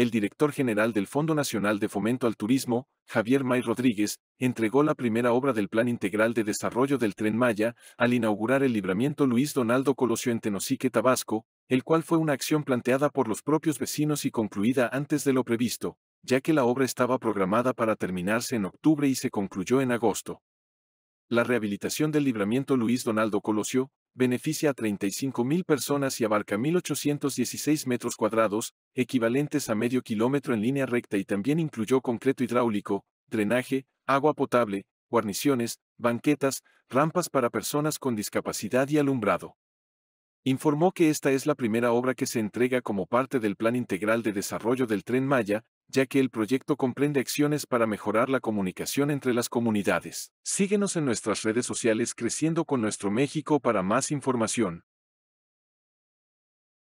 el director general del Fondo Nacional de Fomento al Turismo, Javier May Rodríguez, entregó la primera obra del Plan Integral de Desarrollo del Tren Maya al inaugurar el libramiento Luis Donaldo Colosio en Tenosique, Tabasco, el cual fue una acción planteada por los propios vecinos y concluida antes de lo previsto, ya que la obra estaba programada para terminarse en octubre y se concluyó en agosto. La rehabilitación del libramiento Luis Donaldo Colosio beneficia a 35.000 personas y abarca 1.816 metros cuadrados, equivalentes a medio kilómetro en línea recta y también incluyó concreto hidráulico, drenaje, agua potable, guarniciones, banquetas, rampas para personas con discapacidad y alumbrado. Informó que esta es la primera obra que se entrega como parte del Plan Integral de Desarrollo del Tren Maya, ya que el proyecto comprende acciones para mejorar la comunicación entre las comunidades. Síguenos en nuestras redes sociales creciendo con nuestro México para más información.